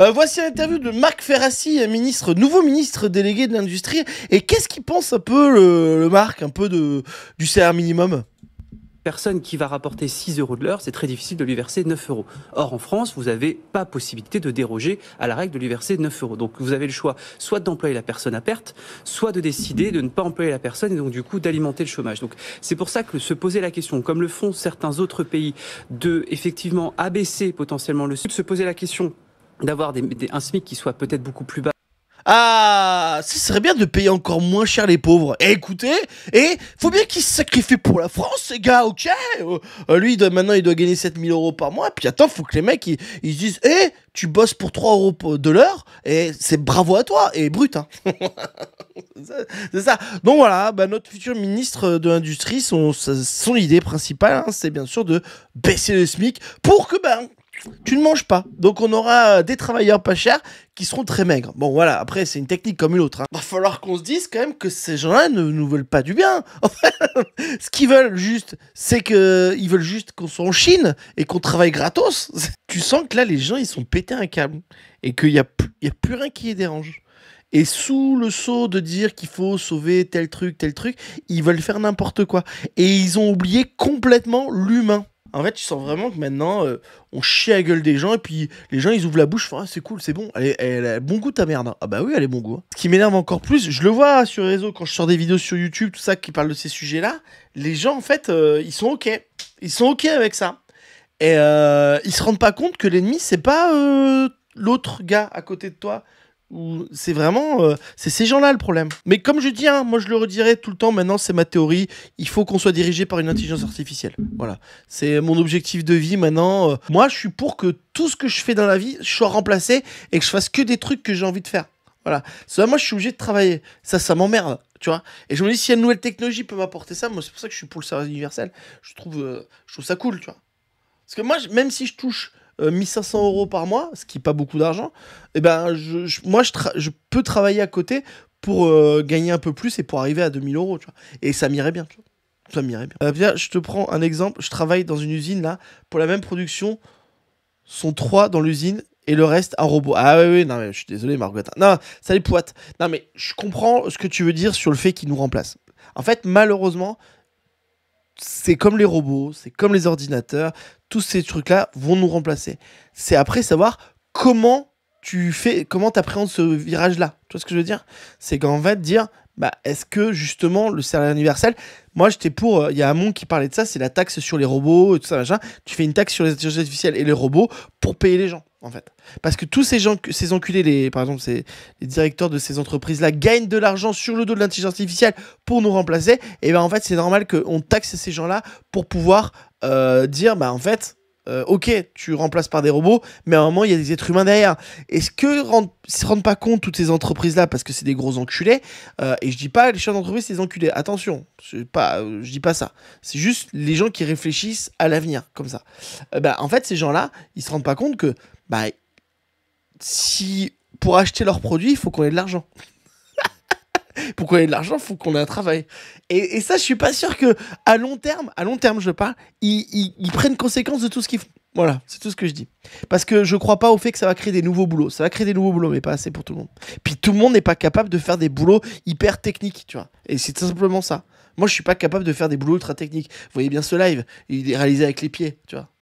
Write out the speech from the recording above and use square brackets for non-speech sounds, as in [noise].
Euh, voici l'interview de Marc Ferrassi, ministre, nouveau ministre délégué de l'Industrie. Et qu'est-ce qu'il pense un peu, le, Marc, un peu du salaire minimum personne qui va rapporter 6 euros de l'heure, c'est très difficile de lui verser 9 euros. Or, en France, vous n'avez pas possibilité de déroger à la règle de lui verser 9 euros. Donc, vous avez le choix soit d'employer la personne à perte, soit de décider de ne pas employer la personne et donc, du coup, d'alimenter le chômage. Donc, c'est pour ça que se poser la question, comme le font certains autres pays, de, effectivement, abaisser potentiellement le salaire. se poser la question d'avoir des, un SMIC qui soit peut-être beaucoup plus bas. Ah, ce serait bien de payer encore moins cher les pauvres. Eh, écoutez, et eh, faut bien qu'ils se sacrifient pour la France, ces gars, ok euh, Lui, maintenant, il doit gagner 7000 euros par mois. puis attends, faut que les mecs, ils, disent, eh, tu bosses pour 3 euros de l'heure, et c'est bravo à toi, et brut, hein. [laughs] c'est ça. Donc voilà, bah, notre futur ministre de l'Industrie, son, son idée principale, hein, c'est bien sûr de baisser le SMIC pour que, ben tu ne manges pas. Donc on aura euh, des travailleurs pas chers qui seront très maigres. Bon voilà, après c'est une technique comme une autre. Hein. Va falloir qu'on se dise quand même que ces gens-là ne nous veulent pas du bien. [laughs] Ce qu'ils veulent juste, c'est que veulent juste qu'on soit en Chine et qu'on travaille gratos. [laughs] tu sens que là les gens ils sont pétés un câble et qu'il n'y a, y a plus rien qui les dérange. Et sous le sceau de dire qu'il faut sauver tel truc, tel truc, ils veulent faire n'importe quoi. Et ils ont oublié complètement l'humain. En fait, tu sens vraiment que maintenant, euh, on chie à gueule des gens et puis les gens, ils ouvrent la bouche, ah, c'est cool, c'est bon, elle, elle, a bon goût ta merde. Hein. Ah bah oui, elle est bon goût. Hein. Ce qui m'énerve encore plus, je le vois sur les réseaux, quand je sors des vidéos sur YouTube, tout ça, qui parle de ces sujets-là, les gens, en fait, euh, ils sont OK. Ils sont OK avec ça. Et euh, ils se rendent pas compte que l'ennemi, c'est pas euh, l'autre gars à côté de toi c'est vraiment euh, c'est ces gens-là le problème. Mais comme je dis, hein, moi je le redirai tout le temps. Maintenant, c'est ma théorie. Il faut qu'on soit dirigé par une intelligence artificielle. Voilà, c'est mon objectif de vie maintenant. Euh. moi, je suis pour que tout ce que je fais dans la vie soit remplacé et que je fasse que des trucs que j'ai envie de faire. Voilà, ça, moi je suis obligé de travailler. Ça, ça m'emmerde, tu vois. Et je me dis si une nouvelle technologie peut m'apporter ça, moi c'est pour ça que je suis pour le service universel. Je trouve, euh, je trouve ça cool, tu vois. Parce que moi, même si je touche 1500 euh, euros par mois, ce qui n'est pas beaucoup d'argent, et eh ben, je, moi, je, peux travailler à côté pour euh, gagner un peu plus et pour arriver à 2000 euros, Et ça m'irait bien, tu Ça m'irait bien. Euh, je te prends un exemple. Je travaille dans une usine, là, pour la même production, sont trois dans l'usine et le reste un robot. Ah oui, oui, non, mais je suis désolé, Margot. Non, ça les poites. Non, mais je comprends ce que tu veux dire sur le fait qu'ils nous remplacent. En fait, malheureusement, c'est comme les robots, c'est comme les ordinateurs, tous ces trucs-là vont nous remplacer. C'est après savoir comment tu fais, comment t'appréhendes ce virage-là. Tu vois ce que je veux dire C'est qu'en va dire, bah, est-ce que justement le salaire universel, moi j'étais pour, euh, il y a Amon qui parlait de ça, c'est la taxe sur les robots et tout ça machin. Tu fais une taxe sur les intelligences artificielles et les robots pour payer les gens en fait. Parce que tous ces gens, ces enculés, les, par exemple, ces, les directeurs de ces entreprises-là gagnent de l'argent sur le dos de l'intelligence artificielle pour nous remplacer. Et ben en fait, c'est normal qu'on taxe ces gens-là pour pouvoir euh, dire, bah en fait, euh, ok, tu remplaces par des robots, mais à un moment, il y a des êtres humains derrière. Est-ce que se rendent pas compte toutes ces entreprises-là, parce que c'est des gros enculés, euh, et je dis pas les chefs d'entreprise, c'est des enculés, attention, pas, je dis pas ça. C'est juste les gens qui réfléchissent à l'avenir, comme ça. Bah, en fait, ces gens-là, ils se rendent pas compte que bah, si pour acheter leurs produits, il faut qu'on ait de l'argent. [laughs] pour qu'on ait de l'argent, il faut qu'on ait un travail. Et, ça, je suis pas sûr que à long terme, à long terme, je parle, ils, ils prennent conséquence de tout ce qu'ils font. Voilà, c'est tout ce que je dis. Parce que je crois pas au fait que ça va créer des nouveaux boulots. Ça va créer des nouveaux boulots, mais pas assez pour tout le monde. Puis tout le monde n'est pas capable de faire des boulots hyper techniques, tu vois. Et c'est tout simplement ça. Moi, je suis pas capable de faire des boulots ultra techniques. Vous voyez bien ce live, il est réalisé avec les pieds, tu vois.